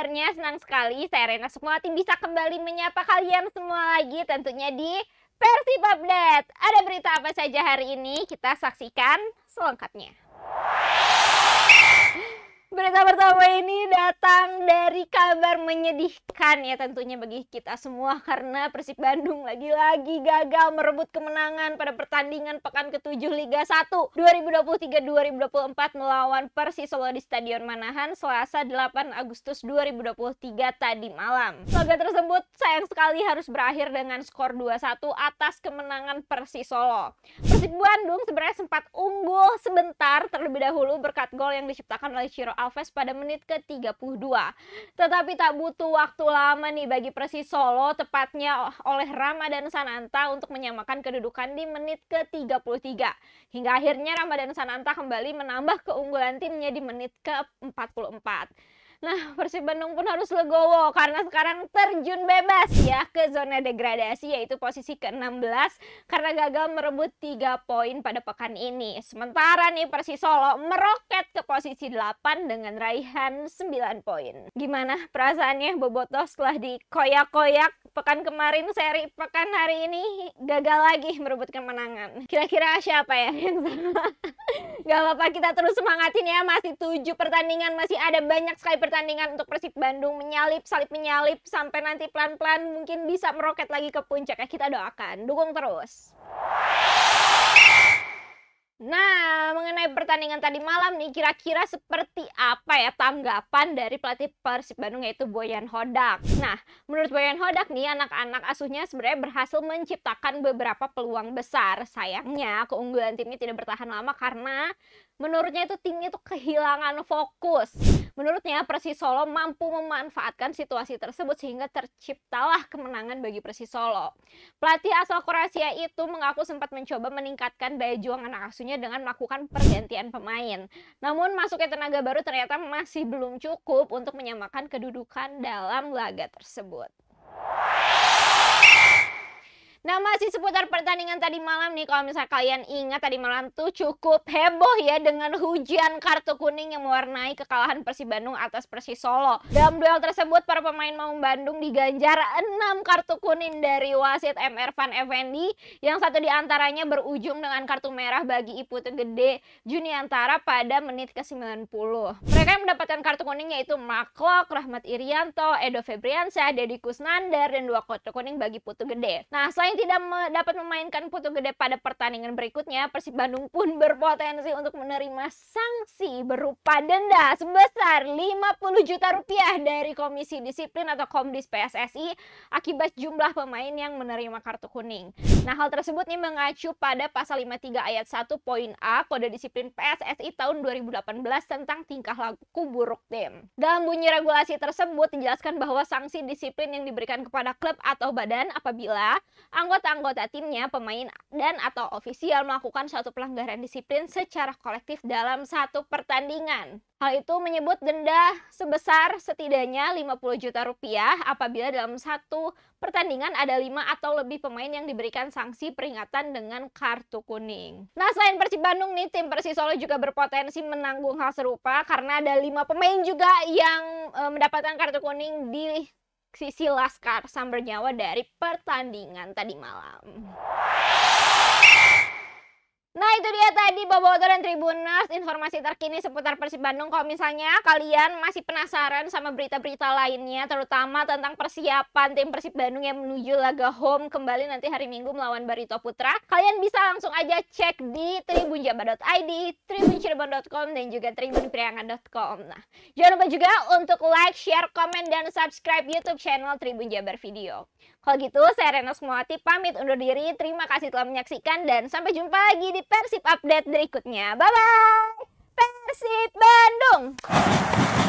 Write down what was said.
kabarnya? Senang sekali saya Rena tim bisa kembali menyapa kalian semua lagi tentunya di Persib Update. Ada berita apa saja hari ini? Kita saksikan selengkapnya. Berita pertama ini datang dari kabar menyedihkan ya tentunya bagi kita semua karena Persib Bandung lagi-lagi gagal merebut kemenangan pada pertandingan pekan ke-7 Liga 1 2023-2024 melawan Persis Solo di Stadion Manahan Selasa 8 Agustus 2023 tadi malam. Laga tersebut sayang sekali harus berakhir dengan skor 2-1 atas kemenangan Persis Solo. Persib Bandung sebenarnya sempat unggul sebentar terlebih dahulu berkat gol yang diciptakan oleh Ciro Alves pada menit ke-32. Tetapi tak butuh waktu lama nih bagi Persis Solo, tepatnya oleh Ramadan Sananta untuk menyamakan kedudukan di menit ke-33. Hingga akhirnya Ramadan Sananta kembali menambah keunggulan timnya di menit ke-44. Nah, Persib Bandung pun harus legowo karena sekarang terjun bebas ya ke zona degradasi yaitu posisi ke-16 karena gagal merebut 3 poin pada pekan ini. Sementara nih Persis Solo meroket ke posisi 8 dengan raihan 9 poin. Gimana perasaannya Bobotoh setelah dikoyak-koyak pekan kemarin seri pekan hari ini gagal lagi merebut kemenangan. Kira-kira siapa ya yang salah? Gak apa-apa kita terus semangatin ya masih 7 pertandingan masih ada banyak sekali pertandingan untuk Persib Bandung menyalip salip menyalip sampai nanti pelan-pelan mungkin bisa meroket lagi ke puncak ya kita doakan dukung terus. Nah, mengenai pertandingan tadi malam nih, kira-kira seperti apa ya tanggapan dari pelatih Persib Bandung yaitu Boyan Hodak? Nah, menurut Boyan Hodak nih, anak-anak asuhnya sebenarnya berhasil menciptakan beberapa peluang besar. Sayangnya, keunggulan timnya tidak bertahan lama karena menurutnya itu timnya itu kehilangan fokus. Menurutnya Persis Solo mampu memanfaatkan situasi tersebut sehingga terciptalah kemenangan bagi Persis Solo. Pelatih asal Kroasia itu mengaku sempat mencoba meningkatkan daya juang anak asuhnya dengan melakukan pergantian pemain. Namun masuknya tenaga baru ternyata masih belum cukup untuk menyamakan kedudukan dalam laga tersebut. Nah masih seputar pertandingan tadi malam nih kalau misalnya kalian ingat tadi malam tuh cukup heboh ya dengan hujan kartu kuning yang mewarnai kekalahan Persib Bandung atas Persis Solo. Dalam duel tersebut para pemain mau Bandung diganjar 6 kartu kuning dari wasit MR Van Effendi yang satu diantaranya berujung dengan kartu merah bagi Iputu Gede Juniantara pada menit ke-90. Mereka yang mendapatkan kartu kuningnya yaitu Maklok, Rahmat Irianto, Edo Febriansyah, Deddy Kusnandar, dan dua kartu kuning bagi Putu Gede. Nah selain tidak dapat memainkan Putu Gede pada pertandingan berikutnya, Persib Bandung pun berpotensi untuk menerima sanksi berupa denda sebesar 50 juta rupiah dari Komisi Disiplin atau Komdis PSSI akibat jumlah pemain yang menerima kartu kuning. Nah, hal tersebut nih mengacu pada pasal 53 ayat 1 poin A Kode Disiplin PSSI tahun 2018 tentang tingkah laku buruk tim. Dalam bunyi regulasi tersebut dijelaskan bahwa sanksi disiplin yang diberikan kepada klub atau badan apabila anggota-anggota timnya, pemain dan atau ofisial melakukan suatu pelanggaran disiplin secara kolektif dalam satu pertandingan. Hal itu menyebut denda sebesar setidaknya 50 juta rupiah apabila dalam satu pertandingan ada lima atau lebih pemain yang diberikan sanksi peringatan dengan kartu kuning. Nah, selain Persib Bandung nih, tim Persis Solo juga berpotensi menanggung hal serupa karena ada lima pemain juga yang e, mendapatkan kartu kuning di sisi Laskar Sambernyawa dari pertandingan tadi malam. Nah itu dia tadi Boboto dan Tribuners informasi terkini seputar Persib Bandung. Kalau misalnya kalian masih penasaran sama berita-berita lainnya terutama tentang persiapan tim Persib Bandung yang menuju laga home kembali nanti hari Minggu melawan Barito Putra. Kalian bisa langsung aja cek di tribunjabar.id, tribuncirebon.com dan juga tribunpriangan.com. Nah jangan lupa juga untuk like, share, komen, dan subscribe YouTube channel Tribun Jabar Video. Kalau gitu, saya Reno Sumawati pamit undur diri. Terima kasih telah menyaksikan dan sampai jumpa lagi di Persib Update berikutnya. Bye-bye! Persib Bandung!